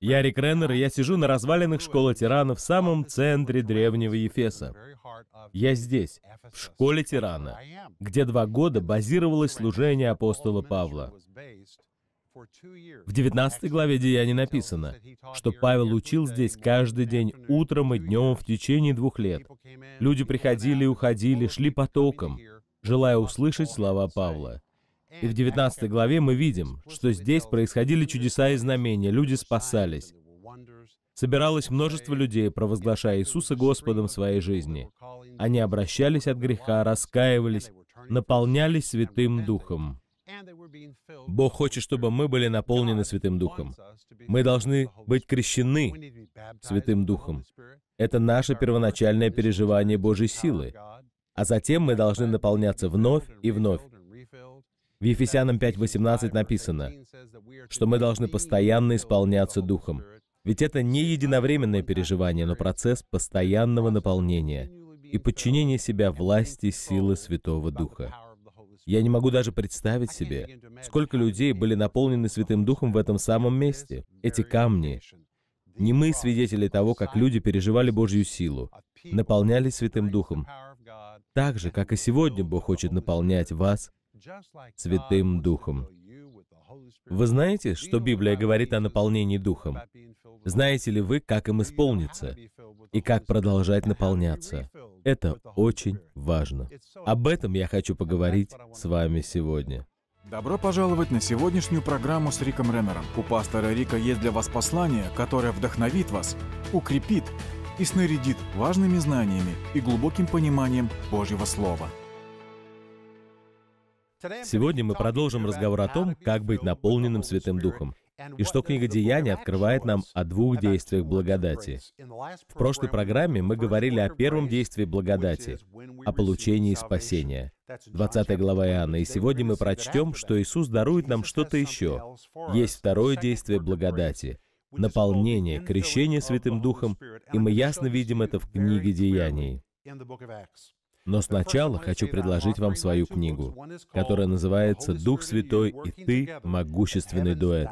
Я Рик Реннер, и я сижу на развалинах школы тирана в самом центре древнего Ефеса. Я здесь, в школе тирана, где два года базировалось служение апостола Павла. В 19 главе Деяний написано, что Павел учил здесь каждый день утром и днем в течение двух лет. Люди приходили и уходили, шли потоком, желая услышать слова Павла. И в 19 главе мы видим, что здесь происходили чудеса и знамения, люди спасались. Собиралось множество людей, провозглашая Иисуса Господом своей жизни. Они обращались от греха, раскаивались, наполнялись Святым Духом. Бог хочет, чтобы мы были наполнены Святым Духом. Мы должны быть крещены Святым Духом. Это наше первоначальное переживание Божьей силы. А затем мы должны наполняться вновь и вновь. В Ефесянам 5.18 написано, что мы должны постоянно исполняться Духом. Ведь это не единовременное переживание, но процесс постоянного наполнения и подчинения себя власти силы Святого Духа. Я не могу даже представить себе, сколько людей были наполнены Святым Духом в этом самом месте. Эти камни, не мы свидетели того, как люди переживали Божью силу, наполнялись Святым Духом, так же, как и сегодня Бог хочет наполнять вас Святым Духом. Вы знаете, что Библия говорит о наполнении Духом? Знаете ли вы, как им исполниться и как продолжать наполняться? Это очень важно. Об этом я хочу поговорить с вами сегодня. Добро пожаловать на сегодняшнюю программу с Риком Реннером. У пастора Рика есть для вас послание, которое вдохновит вас, укрепит и снарядит важными знаниями и глубоким пониманием Божьего Слова. Сегодня мы продолжим разговор о том, как быть наполненным Святым Духом, и что книга Деяний открывает нам о двух действиях благодати. В прошлой программе мы говорили о первом действии благодати, о получении спасения. 20 глава Иоанна, и сегодня мы прочтем, что Иисус дарует нам что-то еще. Есть второе действие благодати — наполнение, крещение Святым Духом, и мы ясно видим это в книге Деяний. Но сначала хочу предложить вам свою книгу, которая называется «Дух Святой и ты. Могущественный дуэт».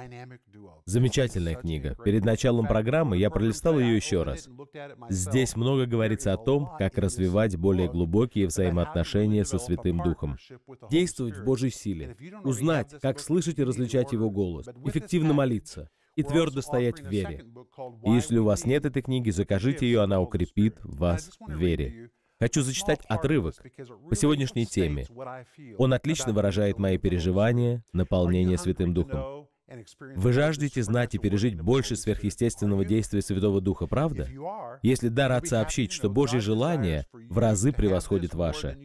Замечательная книга. Перед началом программы я пролистал ее еще раз. Здесь много говорится о том, как развивать более глубокие взаимоотношения со Святым Духом. Действовать в Божьей силе. Узнать, как слышать и различать Его голос. Эффективно молиться и твердо стоять в вере. И если у вас нет этой книги, закажите ее, она укрепит вас в вере. Хочу зачитать отрывок по сегодняшней теме. Он отлично выражает мои переживания, наполнение Святым Духом. Вы жаждете знать и пережить больше сверхъестественного действия Святого Духа, правда? Если да, рад сообщить, что Божье желание в разы превосходит ваше.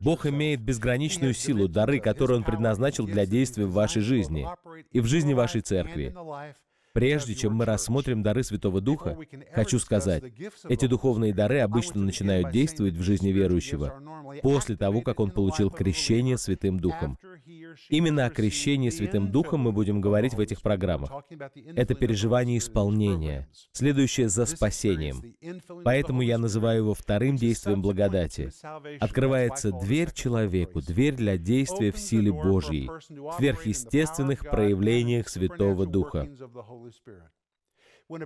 Бог имеет безграничную силу, дары, которые Он предназначил для действия в вашей жизни и в жизни вашей церкви. Прежде чем мы рассмотрим дары Святого Духа, хочу сказать, эти духовные дары обычно начинают действовать в жизни верующего после того, как он получил крещение Святым Духом. Именно о крещении Святым Духом мы будем говорить в этих программах. Это переживание исполнения, следующее за спасением. Поэтому я называю его вторым действием благодати. Открывается дверь человеку, дверь для действия в силе Божьей, в сверхъестественных проявлениях Святого Духа.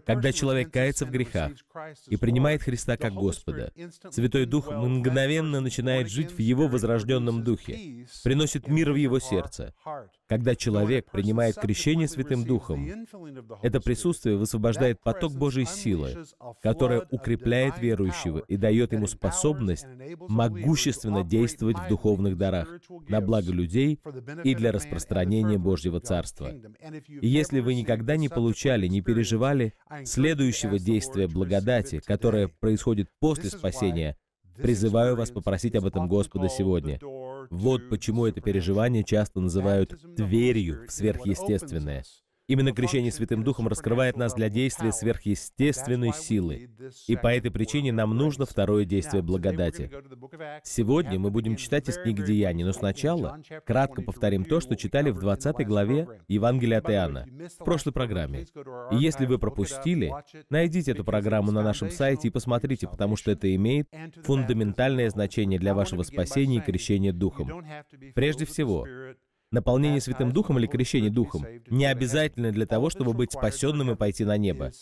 Когда человек кается в грехах и принимает Христа как Господа, Святой Дух мгновенно начинает жить в его возрожденном духе, приносит мир в его сердце, когда человек принимает крещение Святым Духом, это присутствие высвобождает поток Божьей силы, которая укрепляет верующего и дает ему способность могущественно действовать в духовных дарах на благо людей и для распространения Божьего Царства. И если вы никогда не получали, не переживали следующего действия благодати, которое происходит после спасения, призываю вас попросить об этом Господа сегодня. Вот почему это переживание часто называют «тверью в сверхъестественное». Именно крещение Святым Духом раскрывает нас для действия сверхъестественной силы. И по этой причине нам нужно второе действие благодати. Сегодня мы будем читать из книги Деяний, но сначала кратко повторим то, что читали в 20 главе Евангелия от Иоанна в прошлой программе. И если вы пропустили, найдите эту программу на нашем сайте и посмотрите, потому что это имеет фундаментальное значение для вашего спасения и крещения Духом. Прежде всего, Наполнение Святым Духом или крещение Духом не обязательно для того, чтобы быть спасенным и пойти на небо.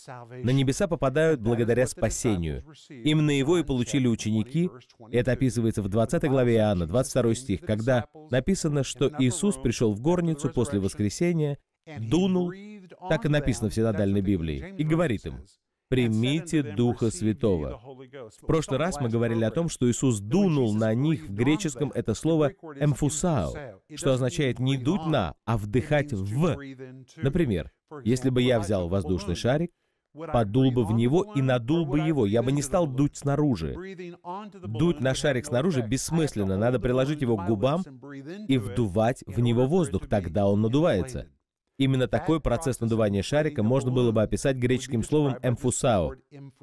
На небеса попадают благодаря спасению. Именно его и получили ученики. Это описывается в 20 главе Иоанна, 22 стих, когда написано, что Иисус пришел в горницу после воскресения, дунул, так и написано в Синодальной Библии, и говорит им, примите Духа Святого. В прошлый раз мы говорили о том, что Иисус дунул на них, в греческом это слово «эмфусао», что означает не дуть на, а вдыхать в. Например, если бы я взял воздушный шарик, подул бы в него и надул бы его. Я бы не стал дуть снаружи. Дуть на шарик снаружи бессмысленно. Надо приложить его к губам и вдувать в него воздух. Тогда он надувается. Именно такой процесс надувания шарика можно было бы описать греческим словом «эмфусао»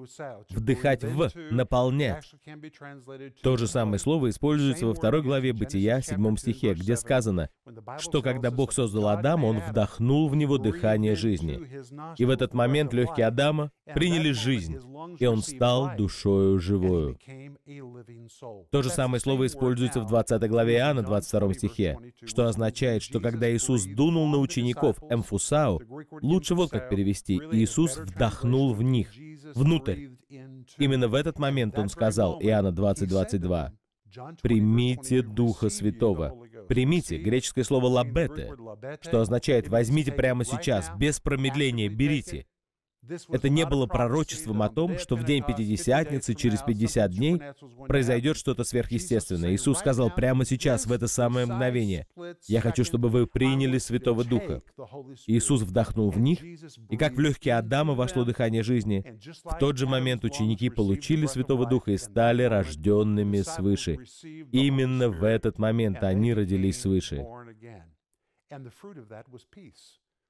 — «вдыхать в», «наполнять». То же самое слово используется во второй главе Бытия, седьмом стихе, где сказано, что когда Бог создал Адама, Он вдохнул в него дыхание жизни. И в этот момент легкие Адама приняли жизнь, и он стал душою живою. То же самое слово используется в 20 главе Иоанна, 22 стихе, что означает, что когда Иисус дунул на учеников, эмфусао, лучше вот как перевести, Иисус вдохнул в них, внутрь. Именно в этот момент Он сказал, Иоанна 20, 22, «Примите Духа Святого». «Примите» — греческое слово «лабете», что означает «возьмите прямо сейчас, без промедления, берите». Это не было пророчеством о том, что в день Пятидесятницы, через 50 дней, произойдет что-то сверхъестественное. Иисус сказал прямо сейчас, в это самое мгновение, «Я хочу, чтобы вы приняли Святого Духа». Иисус вдохнул в них, и как в легкие Адама вошло дыхание жизни, в тот же момент ученики получили Святого Духа и стали рожденными свыше. Именно в этот момент они родились свыше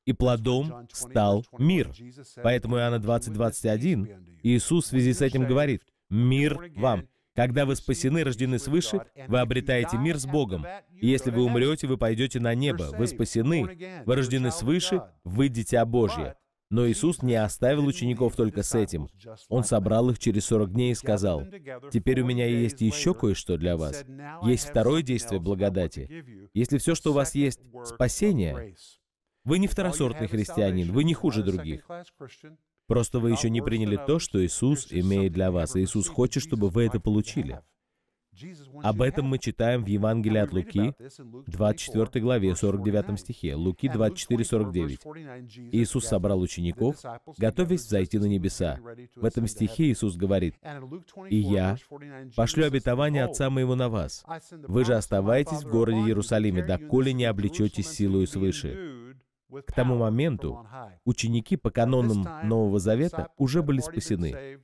и плодом стал мир. Поэтому Иоанна 20, 21, Иисус в связи с этим говорит, «Мир вам». Когда вы спасены, рождены свыше, вы обретаете мир с Богом. И если вы умрете, вы пойдете на небо. Вы спасены, вы рождены свыше, вы дитя Божье. Но Иисус не оставил учеников только с этим. Он собрал их через 40 дней и сказал, «Теперь у меня есть еще кое-что для вас. Есть второе действие благодати. Если все, что у вас есть, спасение, вы не второсортный христианин, вы не хуже других. Просто вы еще не приняли то, что Иисус имеет для вас, и Иисус хочет, чтобы вы это получили. Об этом мы читаем в Евангелии от Луки, 24 главе, 49 стихе, Луки 24, 49. Иисус собрал учеников, готовясь зайти на небеса. В этом стихе Иисус говорит, «И я пошлю обетование Отца моего на вас. Вы же оставайтесь в городе Иерусалиме, доколе не облечетесь силою свыше. К тому моменту ученики по канонам Нового Завета уже были спасены.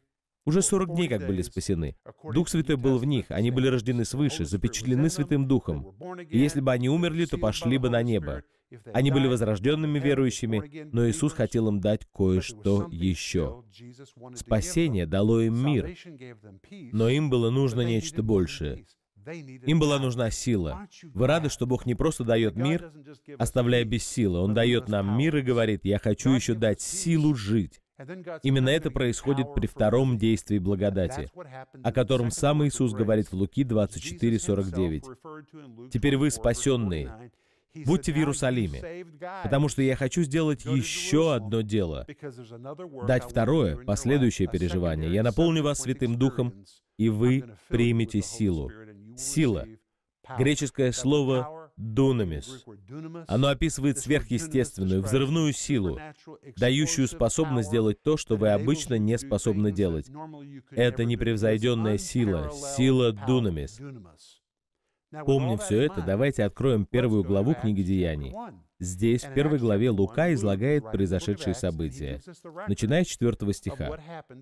Уже 40 дней как были спасены. Дух Святой был в них, они были рождены свыше, запечатлены Святым Духом. И если бы они умерли, то пошли бы на небо. Они были возрожденными верующими, но Иисус хотел им дать кое-что еще. Спасение дало им мир, но им было нужно нечто большее. Им была нужна сила. Вы рады, что Бог не просто дает мир, оставляя без силы. Он дает нам мир и говорит, я хочу еще дать силу жить. Именно это происходит при втором действии благодати, о котором сам Иисус говорит в Луки 24:49. «Теперь вы спасенные, Будьте в Иерусалиме, потому что я хочу сделать еще одно дело, дать второе, последующее переживание. Я наполню вас Святым Духом, и вы примете силу сила. Греческое слово «дунамис». Оно описывает сверхъестественную, взрывную силу, дающую способность делать то, что вы обычно не способны делать. Это непревзойденная сила, сила «дунамис». Помним все это, давайте откроем первую главу книги Деяний. Здесь, в первой главе, Лука излагает произошедшие события, начиная с 4 стиха.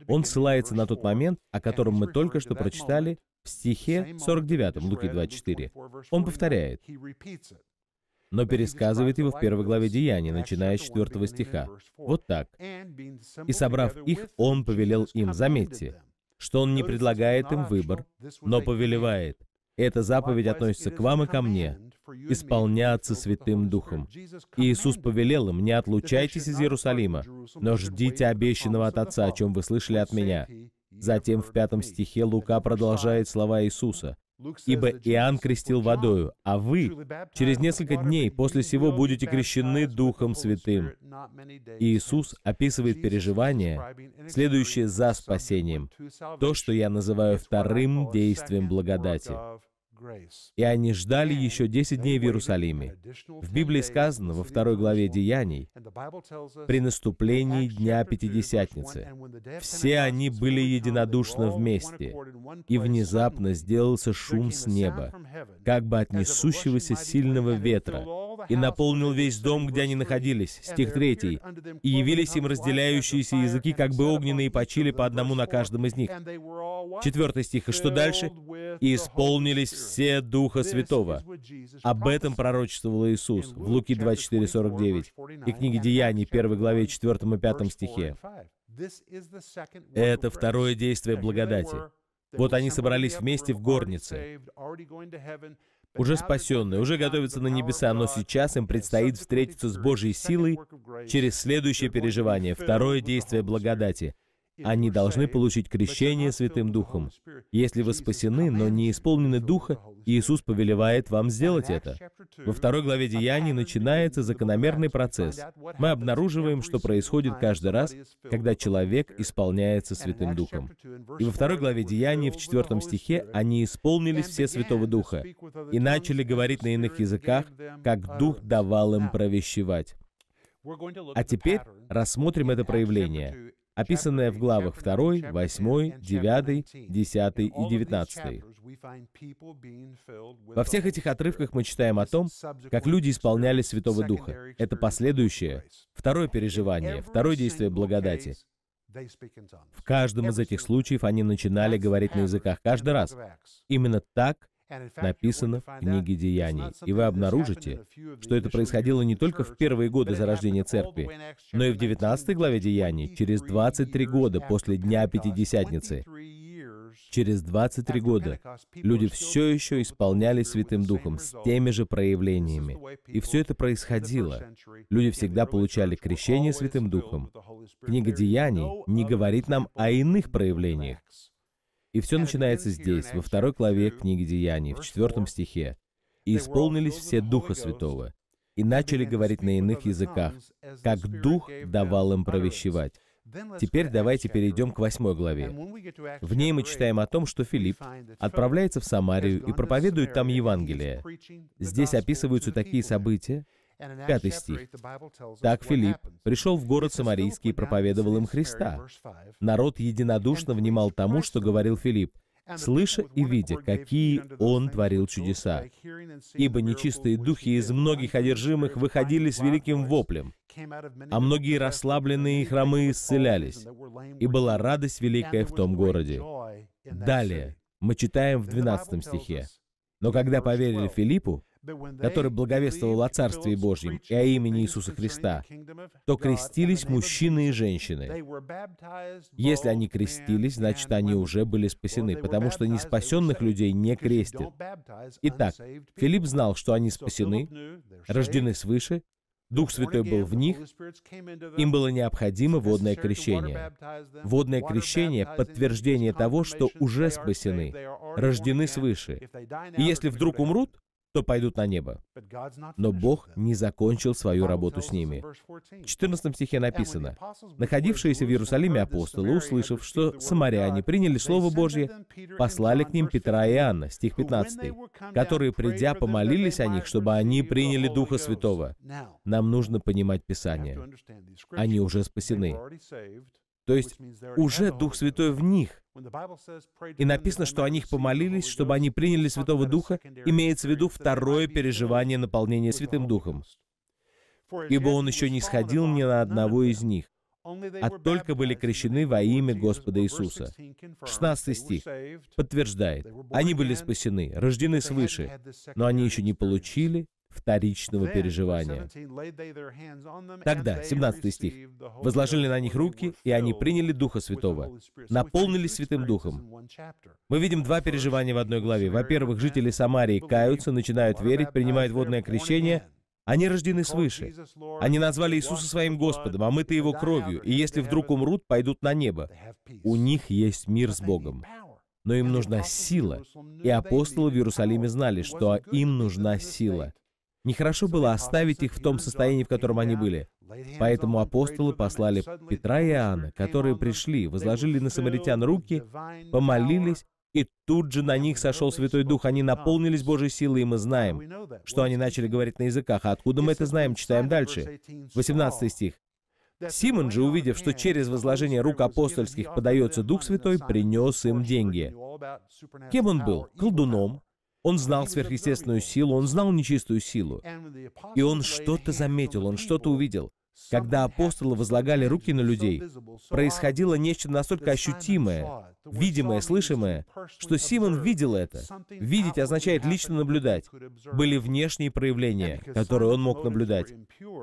Он ссылается на тот момент, о котором мы только что прочитали, в стихе 49 Луки 24 он повторяет, но пересказывает его в первой главе Деяний, начиная с 4 стиха. Вот так. «И собрав их, он повелел им». Заметьте, что он не предлагает им выбор, но повелевает. Эта заповедь относится к вам и ко мне, исполняться Святым Духом. Иисус повелел им, не отлучайтесь из Иерусалима, но ждите обещанного от Отца, о чем вы слышали от меня. Затем в пятом стихе Лука продолжает слова Иисуса. «Ибо Иоанн крестил водою, а вы через несколько дней после сего будете крещены Духом Святым». Иисус описывает переживания, следующие за спасением, то, что я называю вторым действием благодати. И они ждали еще 10 дней в Иерусалиме. В Библии сказано во второй главе Деяний, при наступлении Дня Пятидесятницы, все они были единодушно вместе, и внезапно сделался шум с неба, как бы от несущегося сильного ветра, и наполнил весь дом, где они находились. Стих 3. «И явились им разделяющиеся языки, как бы огненные, и почили по одному на каждом из них». Четвертый стих. И что дальше? «И исполнились все все Духа Святого. Об этом пророчествовал Иисус в Луки 24, 49 и книге Деяний, 1 главе 4 и 5 стихе. Это второе действие благодати. Вот они собрались вместе в горнице, уже спасенные, уже готовятся на небеса, но сейчас им предстоит встретиться с Божьей силой через следующее переживание, второе действие благодати — они должны получить крещение Святым Духом. Если вы спасены, но не исполнены Духа, Иисус повелевает вам сделать это. Во второй главе Деяний начинается закономерный процесс. Мы обнаруживаем, что происходит каждый раз, когда человек исполняется Святым Духом. И во второй главе Деяний в четвертом стихе они исполнились все Святого Духа и начали говорить на иных языках, как Дух давал им провещевать. А теперь рассмотрим это проявление описанное в главах 2, 8, 9, 10 и 19. Во всех этих отрывках мы читаем о том, как люди исполняли Святого Духа. Это последующее, второе переживание, второе действие благодати. В каждом из этих случаев они начинали говорить на языках каждый раз. Именно так написано в книге Деяний. И вы обнаружите, что это происходило не только в первые годы зарождения церкви, но и в 19 главе Деяний, через 23 года после Дня Пятидесятницы. Через 23 года люди все еще исполняли Святым Духом с теми же проявлениями. И все это происходило. Люди всегда получали крещение Святым Духом. Книга Деяний не говорит нам о иных проявлениях. И все начинается здесь, во второй главе книги Деяний, в четвертом стихе. «И исполнились все Духа Святого, и начали говорить на иных языках, как Дух давал им провещевать». Теперь давайте перейдем к восьмой главе. В ней мы читаем о том, что Филипп отправляется в Самарию и проповедует там Евангелие. Здесь описываются такие события, Пятый стих. «Так Филипп пришел в город Самарийский и проповедовал им Христа. Народ единодушно внимал тому, что говорил Филипп, слыша и видя, какие он творил чудеса. Ибо нечистые духи из многих одержимых выходили с великим воплем, а многие расслабленные и хромые исцелялись, и была радость великая в том городе. Далее мы читаем в 12 стихе. Но когда поверили Филиппу, который благовествовал о Царстве Божьем и о имени Иисуса Христа, то крестились мужчины и женщины. Если они крестились, значит, они уже были спасены, потому что неспасенных людей не крестят. Итак, Филипп знал, что они спасены, рождены свыше, Дух Святой был в них, им было необходимо водное крещение. Водное крещение — подтверждение того, что уже спасены, рождены свыше. И если вдруг умрут, то пойдут на небо. Но Бог не закончил свою работу с ними. В 14 стихе написано, «Находившиеся в Иерусалиме апостолы, услышав, что самаряне приняли Слово Божье, послали к ним Петра и Иоанна, стих 15, которые, придя, помолились о них, чтобы они приняли Духа Святого». Нам нужно понимать Писание. Они уже спасены. То есть уже Дух Святой в них. И написано, что о них помолились, чтобы они приняли Святого Духа, имеется в виду второе переживание наполнения Святым Духом. Ибо Он еще не сходил ни на одного из них, а только были крещены во имя Господа Иисуса. 16 стих подтверждает, они были спасены, рождены свыше, но они еще не получили вторичного переживания. Тогда, 17 стих, «возложили на них руки, и они приняли Духа Святого, наполнились Святым Духом». Мы видим два переживания в одной главе. Во-первых, жители Самарии каются, начинают верить, принимают водное крещение, они рождены свыше. Они назвали Иисуса своим Господом, а мы-то Его кровью, и если вдруг умрут, пойдут на небо. У них есть мир с Богом. Но им нужна сила. И апостолы в Иерусалиме знали, что им нужна сила. Нехорошо было оставить их в том состоянии, в котором они были. Поэтому апостолы послали Петра и Иоанна, которые пришли, возложили на самаритян руки, помолились, и тут же на них сошел Святой Дух. Они наполнились Божьей силой, и мы знаем, что они начали говорить на языках. А откуда мы это знаем, читаем дальше. 18 стих. Симон же, увидев, что через возложение рук апостольских подается Дух Святой, принес им деньги. Кем он был? Колдуном, он знал сверхъестественную силу, он знал нечистую силу. И он что-то заметил, он что-то увидел. Когда апостолы возлагали руки на людей, происходило нечто настолько ощутимое, видимое, слышимое, что Симон видел это. Видеть означает лично наблюдать. Были внешние проявления, которые он мог наблюдать.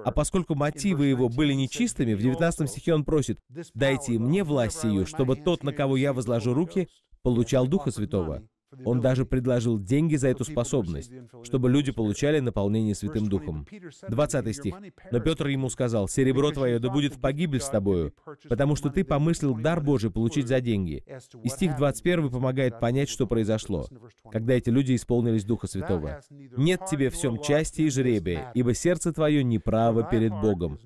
А поскольку мотивы его были нечистыми, в 19 стихе он просит «Дайте мне власть сию, чтобы тот, на кого я возложу руки, получал Духа Святого». Он даже предложил деньги за эту способность, чтобы люди получали наполнение Святым Духом. 20 стих. «Но Петр ему сказал, «Серебро твое да будет в погибель с тобою, потому что ты помыслил дар Божий получить за деньги». И стих 21 помогает понять, что произошло, когда эти люди исполнились Духа Святого. «Нет тебе в всем части и жребия, ибо сердце твое неправо перед Богом».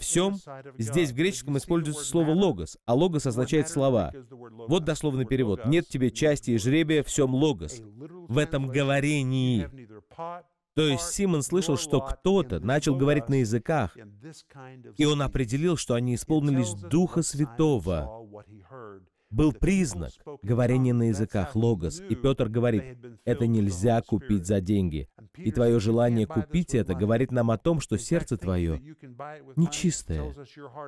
«Всем» здесь в греческом используется слово «логос», а «логос» означает «слова». Вот дословный перевод. «Нет тебе части и жребия всем логос, в этом говорении. То есть Симон слышал, что кто-то начал говорить на языках, и он определил, что они исполнились Духа Святого. Был признак говорения на языках, логос. И Петр говорит, это нельзя купить за деньги. И твое желание купить это говорит нам о том, что сердце твое нечистое.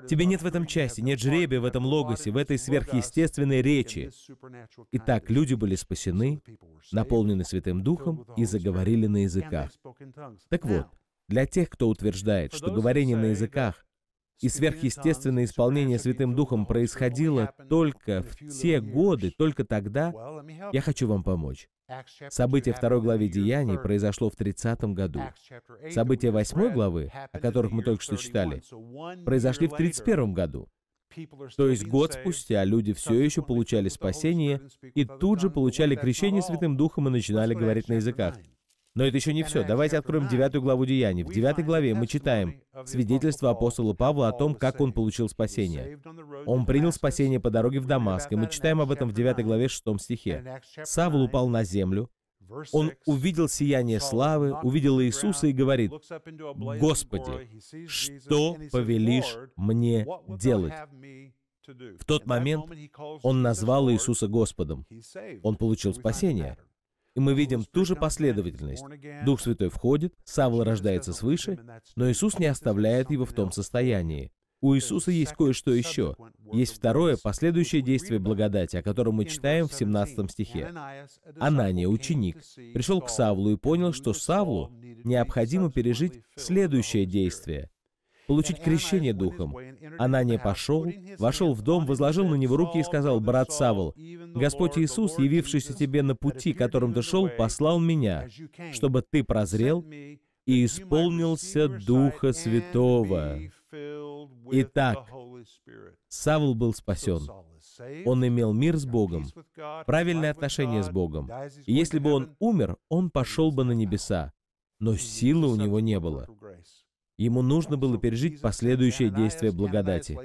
Тебе нет в этом части, нет жребия в этом логосе, в этой сверхъестественной речи. Итак, люди были спасены, наполнены Святым Духом и заговорили на языках. Так вот, для тех, кто утверждает, что говорение на языках и сверхъестественное исполнение Святым Духом происходило только в те годы, только тогда, я хочу вам помочь. Событие второй главы Деяний произошло в 30 году. События восьмой главы, о которых мы только что читали, произошли в 31 году. То есть год спустя люди все еще получали спасение и тут же получали крещение Святым Духом и начинали говорить на языках. Но это еще не все. Давайте откроем девятую главу Деяний. В девятой главе мы читаем свидетельство апостола Павла о том, как он получил спасение. Он принял спасение по дороге в Дамаск, и мы читаем об этом в девятой главе шестом стихе. «Савл упал на землю, он увидел сияние славы, увидел Иисуса и говорит, «Господи, что повелишь мне делать?» В тот момент он назвал Иисуса Господом. Он получил спасение. И мы видим ту же последовательность. Дух Святой входит, Савл рождается свыше, но Иисус не оставляет его в том состоянии. У Иисуса есть кое-что еще. Есть второе, последующее действие благодати, о котором мы читаем в 17 стихе. Анания, ученик, пришел к Савлу и понял, что Савлу необходимо пережить следующее действие, получить крещение духом. Анания пошел, вошел в дом, возложил на него руки и сказал, «Брат Савл, Господь Иисус, явившийся тебе на пути, которым ты шел, послал меня, чтобы ты прозрел и исполнился Духа Святого». Итак, Савл был спасен. Он имел мир с Богом, правильное отношение с Богом. И если бы он умер, он пошел бы на небеса. Но силы у него не было. Ему нужно было пережить последующее действие благодати.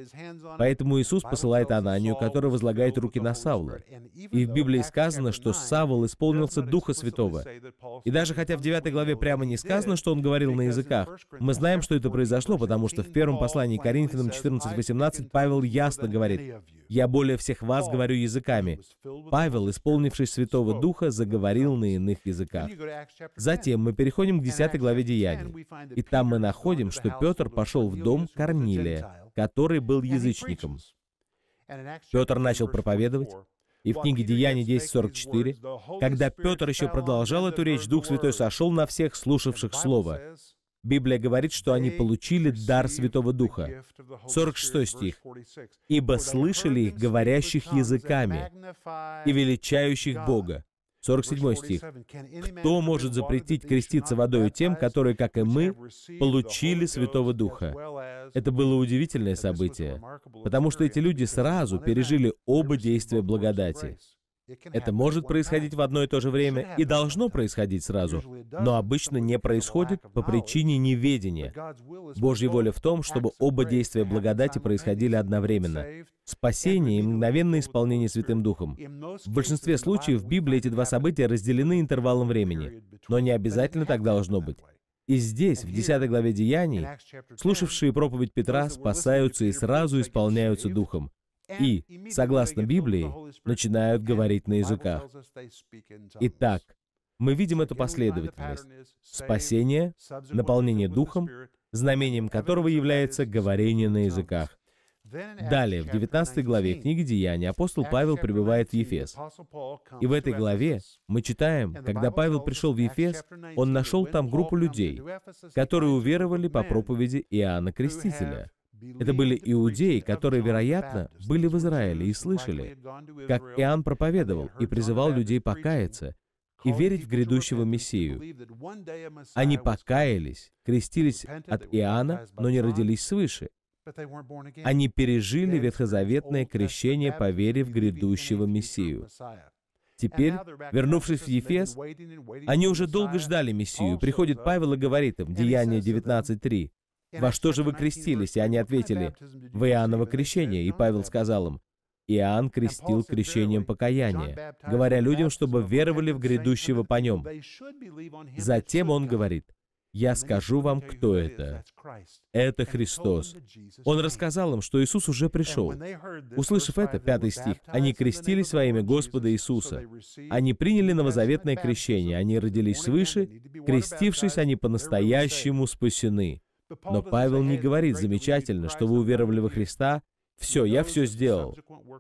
Поэтому Иисус посылает Ананию, который возлагает руки на Савла. И в Библии сказано, что Савл исполнился Духа Святого. И даже хотя в 9 главе прямо не сказано, что он говорил на языках, мы знаем, что это произошло, потому что в первом послании Коринфянам 14.18 Павел ясно говорит, «Я более всех вас говорю языками». Павел, исполнившись Святого Духа, заговорил на иных языках. Затем мы переходим к 10 главе Деяний, и там мы находим, находим, что Петр пошел в дом Корнилия, который был язычником. Петр начал проповедовать, и в книге Деяний 10.44, когда Петр еще продолжал эту речь, Дух Святой сошел на всех слушавших Слово. Библия говорит, что они получили дар Святого Духа. 46 стих. «Ибо слышали их, говорящих языками и величающих Бога. 47 стих. «Кто может запретить креститься водою тем, которые, как и мы, получили Святого Духа?» Это было удивительное событие, потому что эти люди сразу пережили оба действия благодати. Это может происходить в одно и то же время и должно происходить сразу, но обычно не происходит по причине неведения. Божья воля в том, чтобы оба действия благодати происходили одновременно. Спасение и мгновенное исполнение Святым Духом. В большинстве случаев в Библии эти два события разделены интервалом времени, но не обязательно так должно быть. И здесь, в 10 главе Деяний, слушавшие проповедь Петра спасаются и сразу исполняются Духом и, согласно Библии, начинают говорить на языках. Итак, мы видим эту последовательность. Спасение, наполнение духом, знамением которого является говорение на языках. Далее, в 19 главе книги Деяний апостол Павел прибывает в Ефес. И в этой главе мы читаем, когда Павел пришел в Ефес, он нашел там группу людей, которые уверовали по проповеди Иоанна Крестителя, это были иудеи, которые, вероятно, были в Израиле и слышали, как Иоанн проповедовал и призывал людей покаяться и верить в грядущего Мессию. Они покаялись, крестились от Иоанна, но не родились свыше. Они пережили ветхозаветное крещение по вере в грядущего Мессию. Теперь, вернувшись в Ефес, они уже долго ждали Мессию. Приходит Павел и говорит им, Деяние 19.3, «Во что же вы крестились?» И они ответили, «В Иоанново крещение». И Павел сказал им, Иоанн крестил крещением покаяния, говоря людям, чтобы веровали в грядущего по нем. Затем он говорит, «Я скажу вам, кто это. Это Христос». Он рассказал им, что Иисус уже пришел. Услышав это, пятый стих, «Они крестили своими Господа Иисуса. Они приняли новозаветное крещение. Они родились свыше. Крестившись, они по-настоящему спасены». Но Павел не говорит «замечательно, что вы уверовали во Христа, все, я все сделал.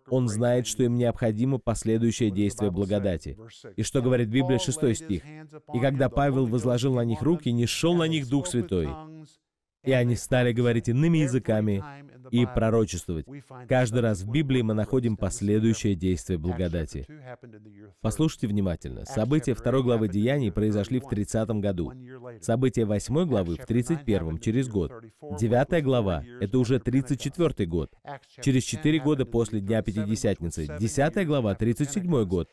Он знает, что им необходимо последующее действие благодати. И что говорит Библия, 6 стих. «И когда Павел возложил на них руки, не шел на них Дух Святой, и они стали говорить иными языками, и пророчествовать. Каждый раз в Библии мы находим последующее действие благодати. Послушайте внимательно. События второй главы Деяний произошли в 30 году. События 8 главы в 31 через год. 9 глава — это уже 34 год. Через 4 года после Дня Пятидесятницы. 10 глава — 37 год.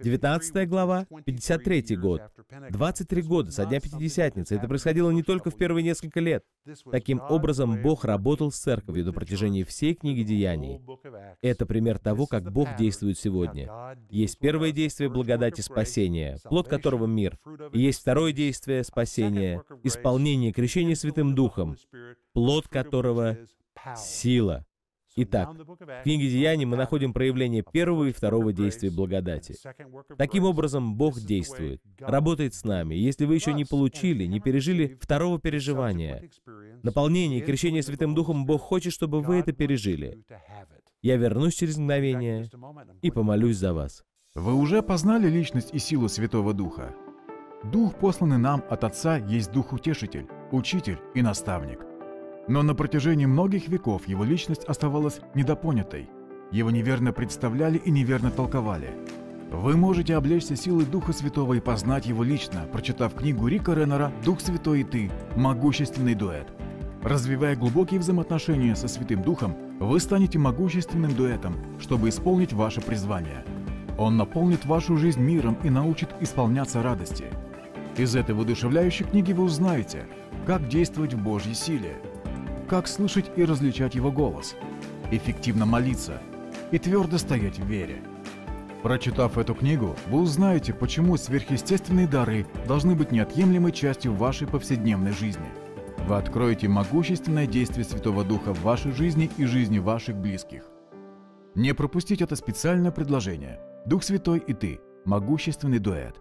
19 глава, 53 год. 23 года со дня Пятидесятницы. Это происходило не только в первые несколько лет. Таким образом, Бог работал с церковью на протяжении всей книги Деяний. Это пример того, как Бог действует сегодня. Есть первое действие благодати спасения, плод которого мир. И есть второе действие спасения, исполнение крещения Святым Духом, плод которого сила. Итак, в книге Деяний мы находим проявление первого и второго действия благодати. Таким образом, Бог действует, работает с нами. Если вы еще не получили, не пережили второго переживания, наполнение, крещение Святым Духом, Бог хочет, чтобы вы это пережили. Я вернусь через мгновение и помолюсь за вас. Вы уже познали личность и силу Святого Духа. Дух, посланный нам от Отца, есть Дух Утешитель, Учитель и Наставник – но на протяжении многих веков его личность оставалась недопонятой. Его неверно представляли и неверно толковали. Вы можете облечься силой Духа Святого и познать его лично, прочитав книгу Рика Реннера «Дух Святой и ты. Могущественный дуэт». Развивая глубокие взаимоотношения со Святым Духом, вы станете могущественным дуэтом, чтобы исполнить ваше призвание. Он наполнит вашу жизнь миром и научит исполняться радости. Из этой воодушевляющей книги вы узнаете, как действовать в Божьей силе, как слышать и различать его голос, эффективно молиться и твердо стоять в вере. Прочитав эту книгу, вы узнаете, почему сверхъестественные дары должны быть неотъемлемой частью вашей повседневной жизни. Вы откроете могущественное действие Святого Духа в вашей жизни и жизни ваших близких. Не пропустить это специальное предложение «Дух Святой и ты. Могущественный дуэт».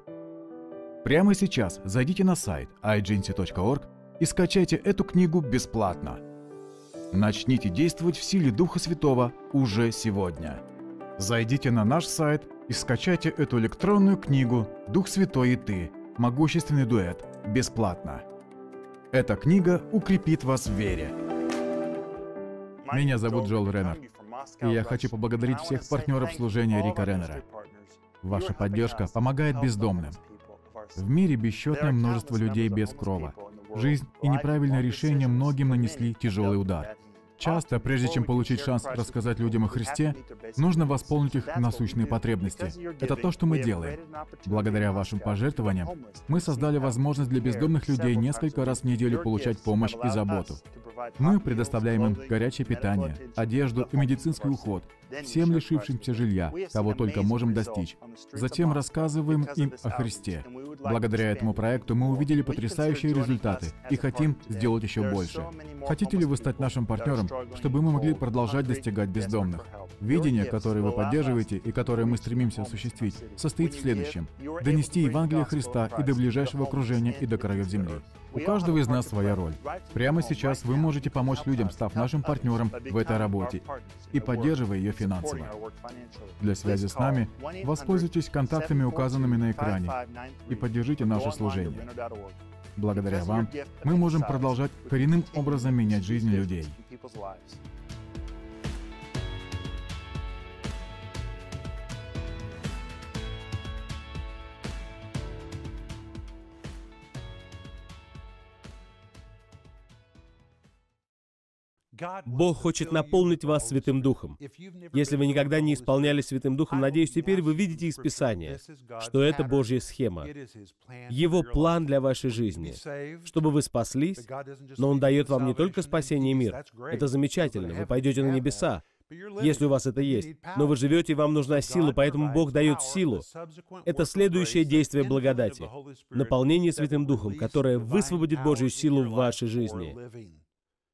Прямо сейчас зайдите на сайт igency.org и скачайте эту книгу бесплатно – Начните действовать в силе Духа Святого уже сегодня. Зайдите на наш сайт и скачайте эту электронную книгу «Дух Святой и ты. Могущественный дуэт» бесплатно. Эта книга укрепит вас в вере. Меня зовут Джоэл Реннер, и я хочу поблагодарить всех партнеров служения Рика Реннера. Ваша поддержка помогает бездомным. В мире бесчетное множество людей без крова, Жизнь и неправильное решение многим нанесли тяжелый удар. Часто, прежде чем получить шанс рассказать людям о Христе, нужно восполнить их насущные потребности. Это то, что мы делаем. Благодаря вашим пожертвованиям мы создали возможность для бездомных людей несколько раз в неделю получать помощь и заботу. Мы предоставляем им горячее питание, одежду и медицинский уход, всем лишившимся жилья, кого только можем достичь. Затем рассказываем им о Христе. Благодаря этому проекту мы увидели потрясающие результаты и хотим сделать еще больше. Хотите ли вы стать нашим партнером, чтобы мы могли продолжать достигать бездомных? Видение, которое вы поддерживаете и которое мы стремимся осуществить, состоит в следующем. Донести Евангелие Христа и до ближайшего окружения и до краев земли. У каждого из нас своя роль. Прямо сейчас вы можете помочь людям, став нашим партнером в этой работе и поддерживая ее финансово. Для связи с нами воспользуйтесь контактами, указанными на экране, и поддержите наше служение. Благодаря вам мы можем продолжать коренным образом менять жизнь людей. Бог хочет наполнить вас Святым Духом. Если вы никогда не исполняли Святым Духом, надеюсь, теперь вы видите из Писания, что это Божья схема, Его план для вашей жизни, чтобы вы спаслись, но Он дает вам не только спасение и мир. Это замечательно, вы пойдете на небеса, если у вас это есть. Но вы живете, и вам нужна сила, поэтому Бог дает силу. Это следующее действие благодати, наполнение Святым Духом, которое высвободит Божью силу в вашей жизни.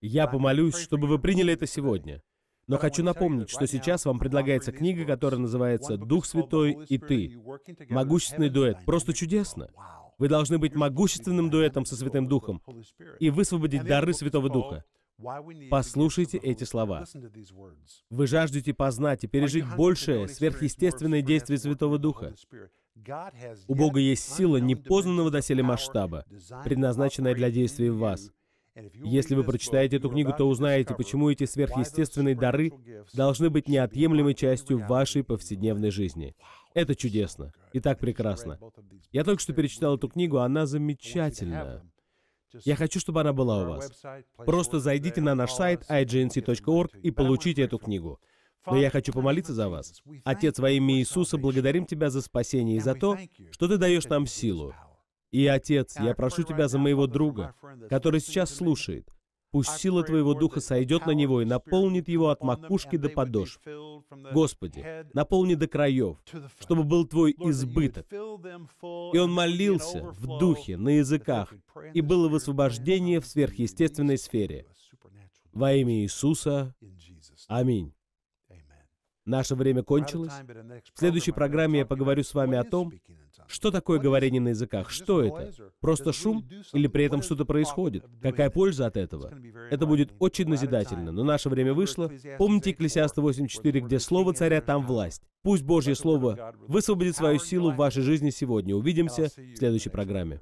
Я помолюсь, чтобы вы приняли это сегодня. Но хочу напомнить, что сейчас вам предлагается книга, которая называется «Дух Святой и ты». Могущественный дуэт. Просто чудесно. Вы должны быть могущественным дуэтом со Святым Духом и высвободить дары Святого Духа. Послушайте эти слова. Вы жаждете познать и пережить большее сверхъестественное действие Святого Духа. У Бога есть сила непознанного доселе масштаба, предназначенная для действия в вас — если вы прочитаете эту книгу, то узнаете, почему эти сверхъестественные дары должны быть неотъемлемой частью вашей повседневной жизни. Это чудесно и так прекрасно. Я только что перечитал эту книгу, она замечательна. Я хочу, чтобы она была у вас. Просто зайдите на наш сайт ignc.org и получите эту книгу. Но я хочу помолиться за вас. Отец, во имя Иисуса, благодарим Тебя за спасение и за то, что Ты даешь нам силу, и, Отец, я прошу Тебя за моего друга, который сейчас слушает. Пусть сила Твоего Духа сойдет на него и наполнит его от макушки до подошв. Господи, наполни до краев, чтобы был Твой избыток. И он молился в духе, на языках, и было высвобождение в сверхъестественной сфере. Во имя Иисуса. Аминь. Наше время кончилось. В следующей программе я поговорю с вами о том, что такое говорение на языках, что это? Просто шум или при этом что-то происходит? Какая польза от этого? Это будет очень назидательно, но наше время вышло. Помните Экклесиаста 8.4, где слово царя, там власть. Пусть Божье Слово высвободит свою силу в вашей жизни сегодня. Увидимся в следующей программе.